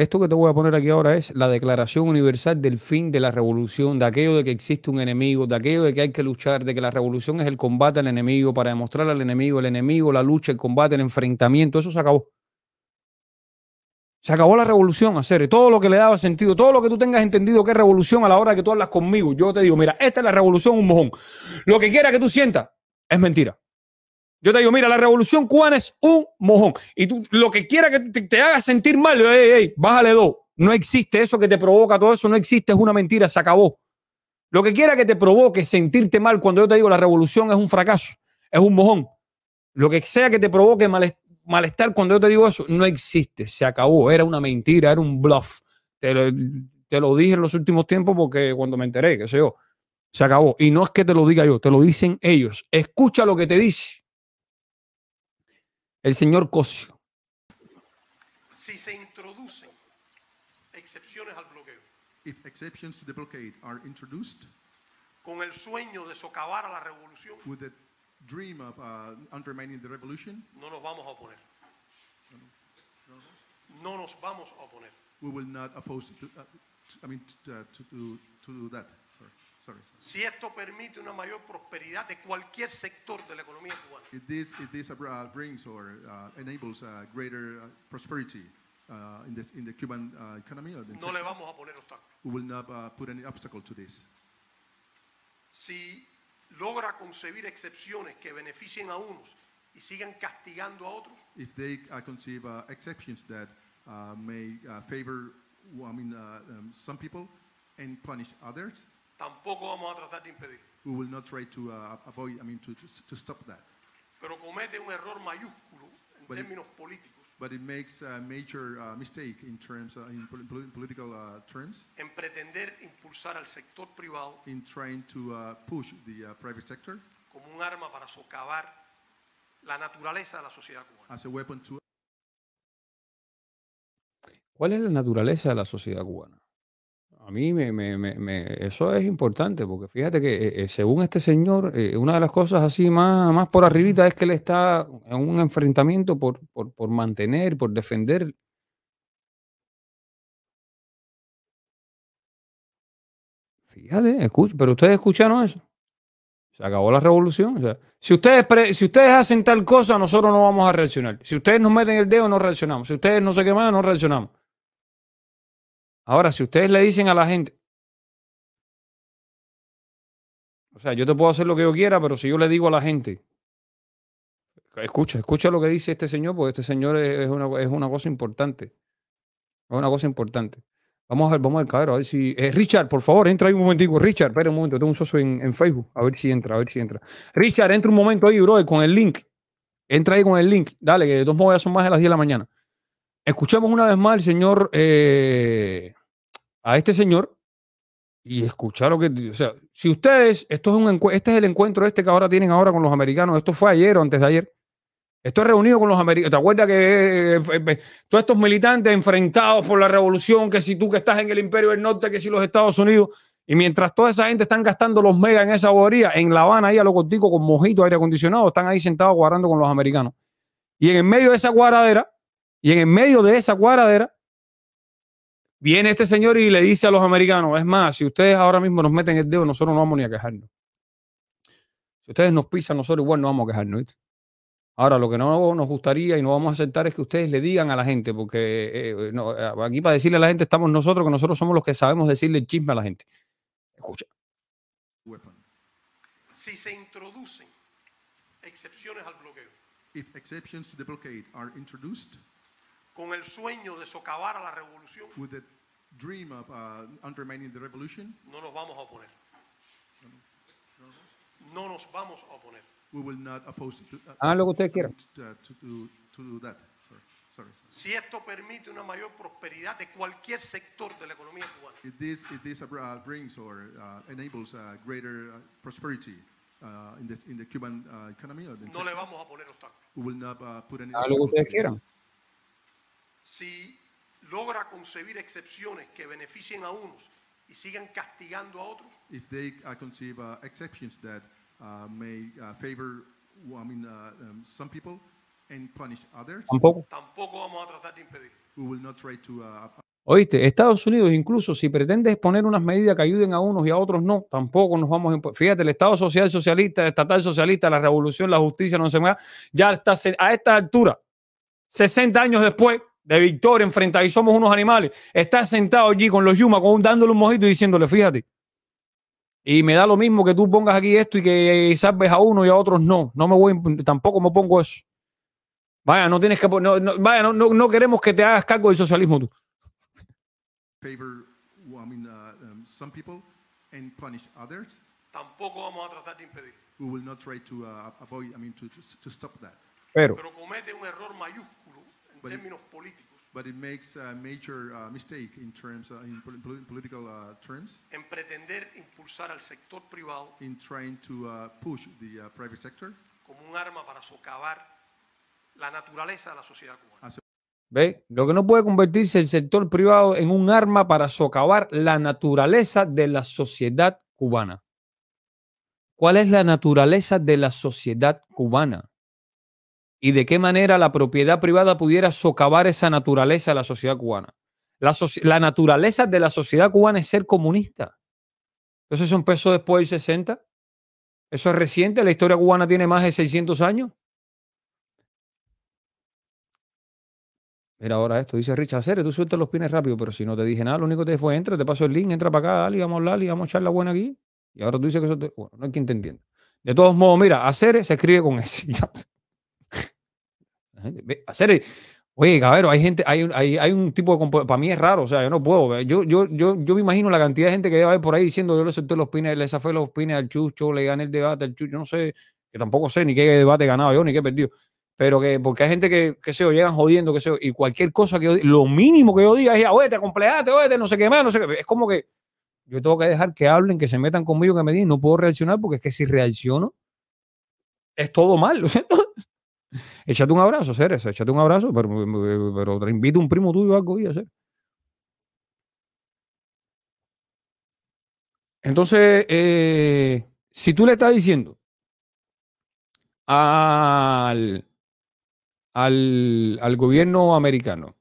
Esto que te voy a poner aquí ahora es la Declaración Universal del fin de la revolución, de aquello de que existe un enemigo, de aquello de que hay que luchar, de que la revolución es el combate al enemigo para demostrar al enemigo, el enemigo, la lucha, el combate, el enfrentamiento. Eso se acabó. Se acabó la revolución, hacer todo lo que le daba sentido, todo lo que tú tengas entendido que es revolución a la hora que tú hablas conmigo. Yo te digo, mira, esta es la revolución, un mojón. Lo que quiera que tú sientas es mentira. Yo te digo, mira, la revolución cubana es un mojón. Y tú, lo que quiera que te, haga sentir mal, ey, ey, bájale dos. No existe eso que te provoca, todo eso no existe, es una mentira, se acabó. Lo que quiera que te provoque sentirte mal cuando yo te digo la revolución es un fracaso, es un mojón. Lo que sea que te provoque malestar cuando yo te digo eso, no existe, se acabó, era una mentira, era un bluff. Te lo, te lo dije en los últimos tiempos porque cuando me enteré, qué sé yo, se acabó. Y no es que te lo diga yo, te lo dicen ellos. Escucha lo que te dice el señor Cosio. Si se introducen excepciones al bloqueo. If exceptions to the blockade are introduced. Con el sueño de socavar a la revolución. With the dream of uh, undermining the revolution. No nos vamos a oponer. No nos vamos a oponer. We will not oppose to, uh, to, I mean, to, uh, to, to, to that. Sorry. Si esto permite una mayor prosperidad de cualquier sector de la economía cubana. If this, if this uh, brings or uh, enables uh, greater uh, prosperity uh, in, this, in, the Cuban uh, economy, or the no le vamos a poner obstáculos. We will not put any obstacle to this. Si logra concebir excepciones que beneficien a unos y sigan castigando a otros. If they conceive exceptions that may favor, I mean, um, some people and punish others tampoco vamos a tratar de impedir. We will not try to uh, avoid, I mean, to, to, stop that. Pero comete un error mayúsculo en términos políticos But it makes a major uh, mistake in terms, uh, in political uh, terms, en pretender impulsar al sector privado in trying to uh, push the uh, private sector como un arma para socavar la naturaleza de la sociedad cubana. as a weapon to ¿Cuál es la naturaleza de la sociedad cubana? a mí me, me, me, eso es importante, porque fíjate que eh, eh, según este señor, eh, una de las cosas así más, más por arribita es que le está en un enfrentamiento por, por, por mantener, por defender. Fíjate, escucha, pero ustedes escucharon eso. Se acabó la revolución. O sea, si, ustedes si ustedes hacen tal cosa, nosotros no vamos a reaccionar. Si ustedes nos meten el dedo, no reaccionamos. Si ustedes no se queman, no reaccionamos. Ahora, si ustedes le dicen a la gente, o sea, yo te puedo hacer lo que yo quiera, pero si yo le digo a la gente, escucha, escucha lo que dice este señor, porque este señor es, una, es una cosa importante. Es una cosa importante. Vamos a ver, vamos al cadero, a ver si. Eh, Richard, por favor, entra ahí un momentico. Richard, espera un momento, tengo un socio en, en, Facebook. A ver si entra, a ver si entra. Richard, entra un momento ahí, bro, con el link. Entra ahí con el link. Dale, que de todos modos ya son más de las 10 de la mañana. Escuchamos una vez más al señor, eh, a este señor, y escuchar lo que, o sea, si ustedes, esto es este es el encuentro este que ahora tienen ahora con los americanos, esto fue ayer o antes de ayer, esto reunido con los americanos, ¿te acuerdas que eh, eh, todos estos militantes enfrentados por la revolución, que si tú que estás en el imperio del norte, que si los Estados Unidos, y mientras toda esa gente están gastando los mega en esa bodería, en La Habana ahí a lo contigo, con mojito, aire acondicionado, están ahí sentados guardando con los americanos. Y en el medio de esa guaradera, y en el medio de esa cuadradera, viene este señor y le dice a los americanos, es más, si ustedes ahora mismo nos meten el dedo, nosotros no vamos ni a quejarnos. Si ustedes nos pisan, nosotros igual no vamos a quejarnos. Ahora, lo que no nos gustaría y no vamos a aceptar es que ustedes le digan a la gente, porque eh, eh, eh, aquí para decirle a la gente estamos nosotros, que nosotros somos los que sabemos decirle el chisme a la gente. Escucha. Si se introducen excepciones al bloqueo. exceptions to the blockade are con el sueño de socavar a la revolución, uh, no nos vamos a oponer. No nos vamos a oponer. Uh, Hagan lo que ustedes quieran. Uh, si esto permite una mayor prosperidad de cualquier sector de la economía cubana. no le vamos a poner obstáculos. we Hagan lo que ustedes quieran si logra concebir excepciones que beneficien a unos y sigan castigando a otros, Tampoco. vamos a tratar de impedir. Uh, Oíste, Estados Unidos incluso si pretende poner unas medidas que ayuden a unos y a otros no, tampoco nos vamos a... Fíjate, el Estado social socialista, estatal socialista, la revolución, la justicia, no se me ya está, a esta altura, 60 años después, de victoria enfrentada y somos unos animales, Está sentado allí con los Yuma, con un, dándole un mojito y diciéndole, fíjate, y me da lo mismo que tú pongas aquí esto y que eh, salves a uno y a otros no, no me voy, tampoco me pongo eso. Vaya, no tienes que, no, vaya, no, queremos que te hagas cargo del socialismo tú. Uh, um, tampoco vamos a tratar de impedir. Pero, Pero comete un error mayor en términos políticos. But it makes a major uh, mistake in terms uh, in political uh, terms. En pretender impulsar al sector privado. Como un arma para socavar la naturaleza de la sociedad cubana. ¿Ve? Lo que no puede convertirse el sector privado en un arma para socavar la naturaleza de la sociedad cubana. ¿Cuál es la naturaleza de la sociedad cubana? y de qué manera la propiedad privada pudiera socavar esa naturaleza de la sociedad cubana. La, naturaleza de la sociedad cubana es ser comunista. ¿Eso es un peso después del 60. Eso es reciente, la historia cubana tiene más de 600 años. Mira ahora esto, dice Richard Aceres, tú sueltas los pines rápido, pero si no te dije nada, lo único que te fue entra, te paso el link, entra para acá, dale, vamos a hablar y vamos a echar la buena aquí. Y ahora tú dices que eso te... Bueno, no hay quien te entienda. De todos modos, mira, Aceres se escribe con S. Hacer, oye, cabrón, hay gente, hay, hay, hay un tipo de para mí es raro, o sea, yo no puedo. Yo, yo, yo, yo me imagino la cantidad de gente que va a haber por ahí diciendo, yo le solté los pines, le fue los pines al chucho, le gané el debate al chucho, yo no sé, que tampoco sé ni qué debate ganaba yo, ni qué he perdido. Pero que, porque hay gente que, qué sé yo, llegan jodiendo, que sé y cualquier cosa que yo lo mínimo que yo diga es, oye, te compleaste, oye, te no sé qué más, no sé qué. Es como que yo tengo que dejar que hablen, que se metan conmigo, que me digan, no puedo reaccionar, porque es que si reacciono, es todo mal. Échate un abrazo, Ceres, échate un abrazo, pero, pero te invito a un primo tuyo a algo hacer. Entonces, eh, si tú le estás diciendo al, al, gobierno americano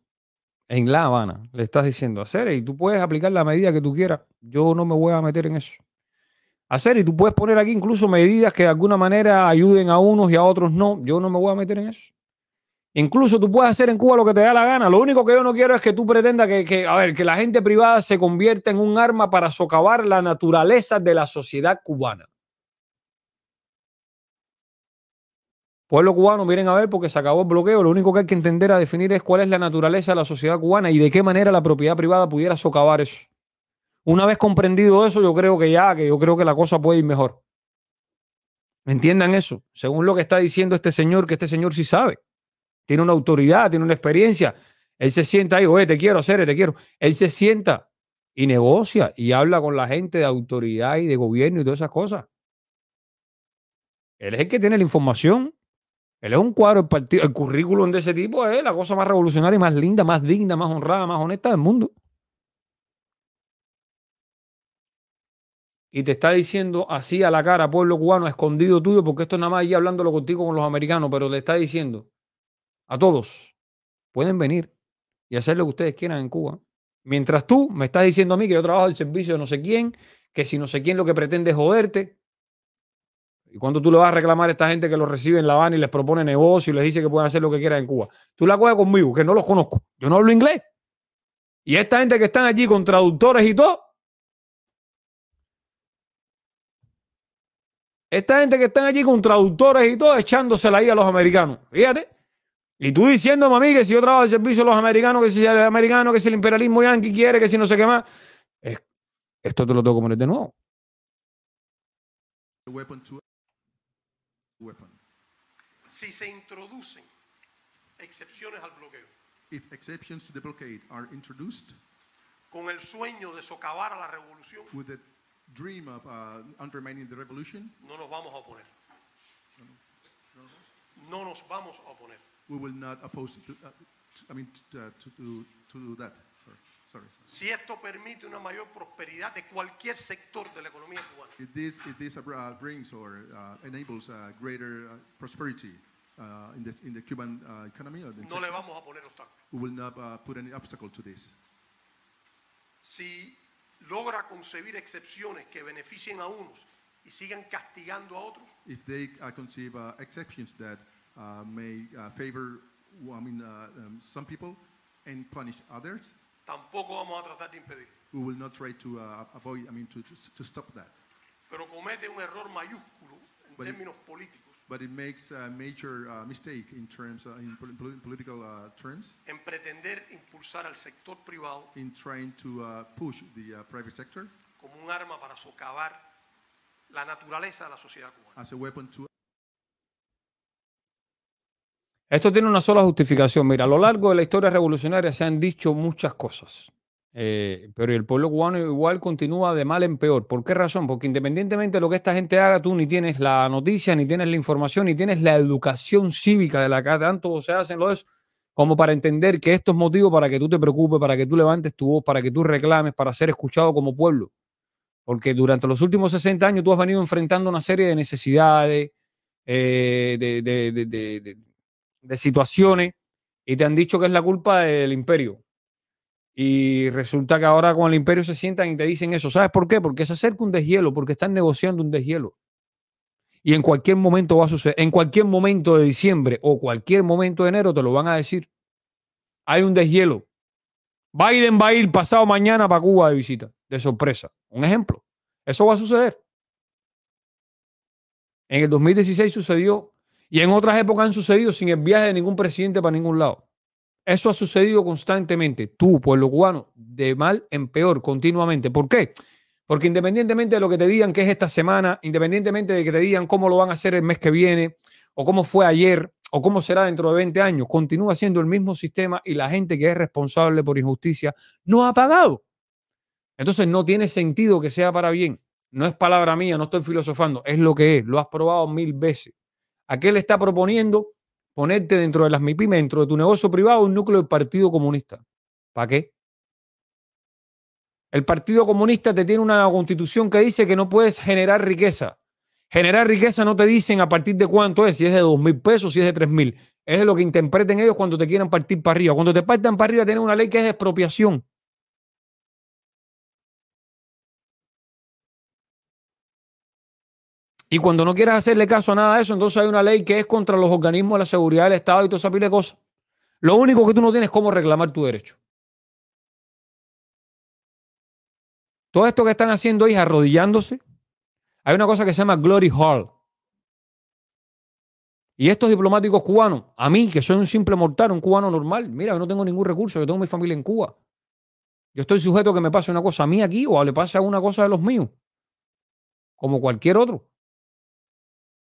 en La Habana, le estás diciendo, hacer y tú puedes aplicar la medida que tú quieras, yo no me voy a meter en eso hacer y tú puedes poner aquí incluso medidas que de alguna manera ayuden a unos y a otros no. Yo no me voy a meter en eso. Incluso tú puedes hacer en Cuba lo que te da la gana. Lo único que yo no quiero es que tú pretendas que, a ver, que la gente privada se convierta en un arma para socavar la naturaleza de la sociedad cubana. Pueblo cubano, miren a ver, porque se acabó el bloqueo. Lo único que hay que entender a definir es cuál es la naturaleza de la sociedad cubana y de qué manera la propiedad privada pudiera socavar eso. Una vez comprendido eso, yo creo que ya, que yo creo que la cosa puede ir mejor. Entiendan eso, según lo que está diciendo este señor, que este señor sí sabe. Tiene una autoridad, tiene una experiencia. Él se sienta ahí, oye, te quiero, hacer, te quiero. Él se sienta y negocia y habla con la gente de autoridad y de gobierno y todas esas cosas. Él es el que tiene la información. Él es un cuadro, el, partido, el currículum de ese tipo es la cosa más revolucionaria, más linda, más digna, más honrada, más honesta del mundo. y te está diciendo así a la cara, pueblo cubano, escondido tuyo, porque esto es nada más ahí hablándolo contigo con los americanos, pero le está diciendo a todos, pueden venir y hacer lo que ustedes quieran en Cuba. Mientras tú me estás diciendo a mí que yo trabajo el servicio de no sé quién, que si no sé quién lo que pretende es joderte. ¿Y cuando tú le vas a reclamar a esta gente que lo recibe en La Habana y les propone negocio y les dice que pueden hacer lo que quieran en Cuba? Tú la coges conmigo, que no los conozco. Yo no hablo inglés. Y esta gente que están allí con traductores y todo, Esta gente que están allí con traductores y todo, echándosela ahí a los americanos. Fíjate. Y tú diciéndome a mí que si yo trabajo de servicio de los americanos, que si el americano, que si el imperialismo yanqui quiere, que si no sé qué más. esto te lo tengo que poner de nuevo. Si se introducen excepciones al bloqueo. If exceptions to the blockade are introduced, con el sueño de socavar a la revolución. dream of uh, undermining the revolution. No nos vamos a oponer. No nos vamos a oponer. We will not oppose. To, uh, to, I mean, to, uh, to, do, to do that. Sorry. Sorry, sorry. Si esto permite una mayor prosperidad de cualquier sector de la economía cubana. If this, if this uh, brings or uh, enables uh, greater uh, prosperity uh, in, this, in the Cuban uh, economy, or the no le vamos a poner obstáculos. We will not uh, put any obstacle to this. Si logra concebir excepciones que beneficien a unos y sigan castigando a otros, if they uh, conceive uh, exceptions that uh, may uh, favor, I mean, uh, um, some people and punish others, tampoco vamos a tratar de impedir. we will not try to uh, avoid, I mean, to, to, to stop that. Pero comete un error mayúsculo en términos políticos but it makes a major uh, mistake in uh, uh, en pretender impulsar al sector privado como un arma para socavar la naturaleza de la sociedad cubana. Esto tiene una sola justificación. Mira, a lo largo de la historia revolucionaria se han dicho muchas cosas. Eh, pero el pueblo cubano igual continúa de mal en peor. ¿Por qué razón? Porque independientemente de lo que esta gente haga, tú ni tienes la noticia, ni tienes la información, ni tienes la educación cívica de la que tanto se hacen los como para entender que esto es motivo para que tú te preocupes, para que tú levantes tu voz, para que tú reclames, para ser escuchado como pueblo. Porque durante los últimos 60 años tú has venido enfrentando una serie de necesidades, eh, de, de situaciones, y te han dicho que es la culpa del imperio y resulta que ahora con el imperio se sientan y te dicen eso. ¿Sabes por qué? Porque se acerca un deshielo, porque están negociando un deshielo. Y en cualquier momento va a suceder, en cualquier momento de diciembre o cualquier momento de enero te lo van a decir. Hay un deshielo. Biden va a ir pasado mañana para Cuba de visita, de sorpresa. Un ejemplo. Eso va a suceder. En el 2016 sucedió y en otras épocas han sucedido sin el viaje de ningún presidente para ningún lado. Eso ha sucedido constantemente. Tú, pueblo cubano, de mal en peor, continuamente. ¿Por qué? Porque independientemente de lo que te digan que es esta semana, independientemente de que te digan cómo lo van a hacer el mes que viene, o cómo fue ayer, o cómo será dentro de 20 años, continúa siendo el mismo sistema y la gente que es responsable por injusticia no ha pagado. Entonces no tiene sentido que sea para bien. No es palabra mía, no estoy filosofando, es lo que es, lo has probado mil veces. ¿A le está proponiendo ponerte dentro de las MIPIME, dentro de tu negocio privado, un núcleo del Partido Comunista. ¿Para qué? El Partido Comunista te tiene una constitución que dice que no puedes generar riqueza. Generar riqueza no te dicen a partir de cuánto es, si es de dos mil pesos, si es de tres mil. Es lo que interpreten ellos cuando te quieran partir para arriba. Cuando te partan para arriba, tienen una ley que es de expropiación. Y cuando no quieras hacerle caso a nada de eso, entonces hay una ley que es contra los organismos de la seguridad del Estado y toda esa pila de cosas. Lo único que tú no tienes es cómo reclamar tu derecho. Todo esto que están haciendo es arrodillándose. Hay una cosa que se llama Glory Hall. Y estos diplomáticos cubanos, a mí, que soy un simple mortal, un cubano normal, mira, yo no tengo ningún recurso, yo tengo mi familia en Cuba. Yo estoy sujeto a que me pase una cosa a mí aquí o le pase alguna cosa de los míos, como cualquier otro.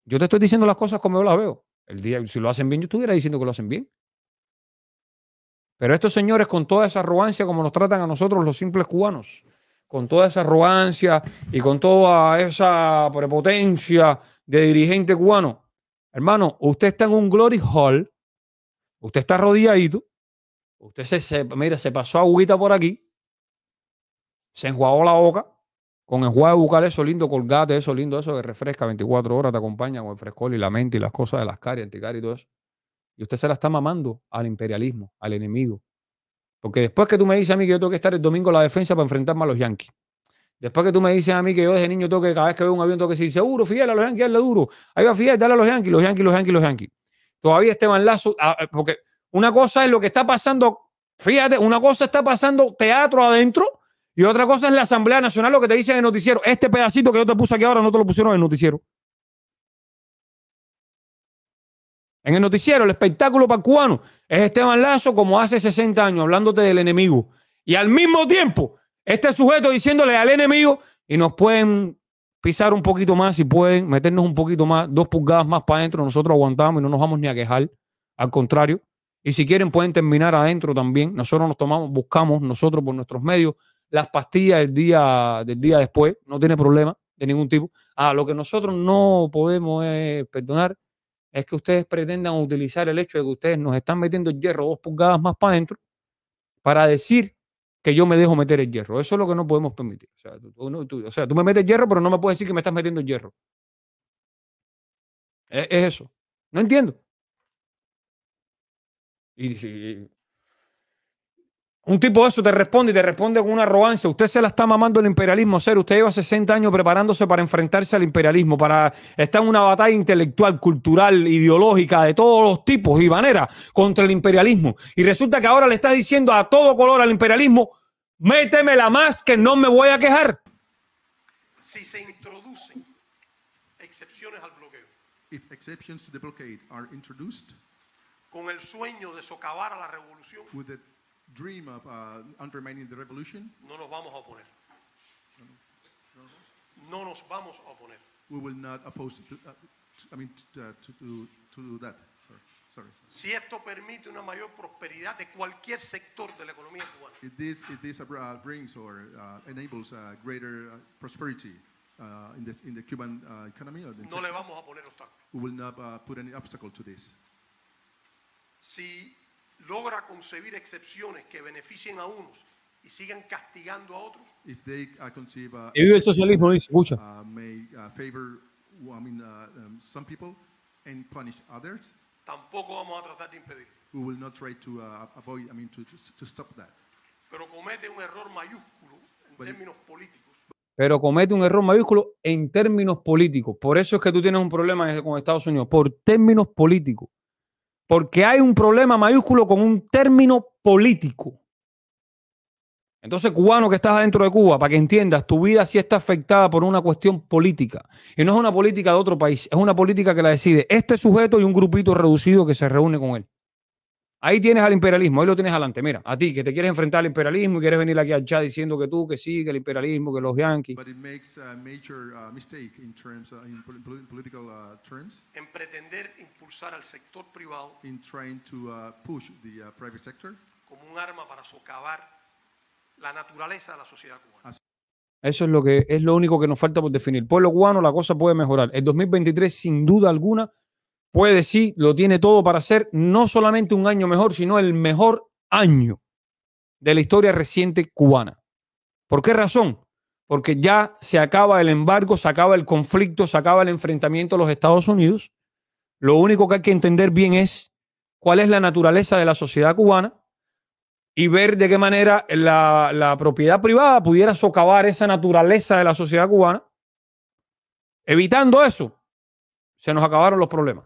Yo te estoy diciendo las cosas como yo las veo. El día, si lo hacen bien, yo estuviera diciendo que lo hacen bien. Pero estos señores, con toda esa arrogancia, como nos tratan a nosotros los simples cubanos, con toda esa arrogancia y con toda esa prepotencia de dirigente cubano, hermano, usted está en un glory hall, usted está arrodilladito, usted se, se mira, se pasó agüita por aquí, se enjuagó la boca, con el de bucal, eso lindo, colgate, eso lindo, eso que refresca 24 horas, te acompaña con el frescol y la mente y las cosas de las caries, anticaries y todo eso. Y usted se la está mamando al imperialismo, al enemigo. Porque después que tú me dices a mí que yo tengo que estar el domingo en la defensa para enfrentarme a los yanquis. Después que tú me dices a mí que yo desde niño tengo que, cada vez que veo un avión, tengo que decir, seguro, fíjate a los yanquis, dale duro. Ahí va fiel, dale a los yanquis, los yanquis, los yanquis, los yanquis. Todavía Esteban Lazo, ah, eh, porque una cosa es lo que está pasando, fíjate, una cosa está pasando teatro adentro y otra cosa es la Asamblea Nacional, lo que te dice en el noticiero. Este pedacito que yo te puse aquí ahora no te lo pusieron en el noticiero. En el noticiero, el espectáculo pacuano es Esteban Lazo como hace 60 años, hablándote del enemigo. Y al mismo tiempo, este sujeto diciéndole al enemigo y nos pueden pisar un poquito más si pueden, meternos un poquito más, dos pulgadas más para adentro, nosotros aguantamos y no nos vamos ni a quejar. Al contrario, y si quieren pueden terminar adentro también. Nosotros nos tomamos, buscamos nosotros por nuestros medios las pastillas el día, del día después, no tiene problema de ningún tipo. Ah, lo que nosotros no podemos perdonar es que ustedes pretendan utilizar el hecho de que ustedes nos están metiendo el hierro dos pulgadas más para adentro para decir que yo me dejo meter el hierro. Eso es lo que no podemos permitir. O sea, tú, me metes hierro, pero no me puedes decir que me estás metiendo el hierro. E, es, eso. No entiendo. Y, y, un tipo de eso te responde y te responde con una arrogancia. Usted se la está mamando el imperialismo, ser. Usted lleva 60 años preparándose para enfrentarse al imperialismo, para estar en una batalla intelectual, cultural, ideológica, de todos los tipos y maneras contra el imperialismo. Y resulta que ahora le está diciendo a todo color al imperialismo, Méteme la más que no me voy a quejar. Si se introducen excepciones al bloqueo. exceptions to the are introduced, con el sueño de socavar a la revolución. dream of uh, undermining the revolution. No nos vamos a oponer. No nos vamos a oponer. We will not oppose. To, uh, to, I mean, uh, to, to, to that. Sorry. Sorry, sorry. Si esto permite una mayor prosperidad de cualquier sector de la economía cubana. If this, if this uh, brings or uh, enables uh, greater uh, prosperity uh, in, this, in the Cuban uh, economy, or the no sector, le vamos a poner obstáculos. we will not uh, put any obstacle to this. Si logra concebir excepciones que beneficien a unos y sigan castigando a otros. y uh, uh, el socialismo, dice, escucha. Tampoco vamos a tratar de impedir. Pero comete un error mayúsculo en términos políticos. Pero comete un error mayúsculo en términos políticos. Por eso es que tú tienes un problema con Estados Unidos, por términos políticos porque hay un problema mayúsculo con un término político. Entonces, cubano que estás adentro de Cuba, para que entiendas, tu vida sí está afectada por una cuestión política. Y no es una política de otro país, es una política que la decide este sujeto y un grupito reducido que se reúne con él. Ahí tienes al imperialismo, ahí lo tienes adelante. Mira, a ti que te quieres enfrentar al imperialismo y quieres venir aquí al chat diciendo que tú, que sí, que el imperialismo, que los yanquis. Uh, uh, uh, en pretender impulsar al sector privado como un arma para socavar la naturaleza de la sociedad cubana. Eso es lo que es lo único que nos falta por definir. Pueblo cubano, la cosa puede mejorar. En 2023, sin duda alguna, puede sí, lo tiene todo para ser no solamente un año mejor, sino el mejor año de la historia reciente cubana. ¿Por qué razón? Porque ya se acaba el embargo, se acaba el conflicto, se acaba el enfrentamiento a los Estados Unidos. Lo único que hay que entender bien es cuál es la naturaleza de la sociedad cubana y ver de qué manera la, la propiedad privada pudiera socavar esa naturaleza de la sociedad cubana. Evitando eso, se nos acabaron los problemas.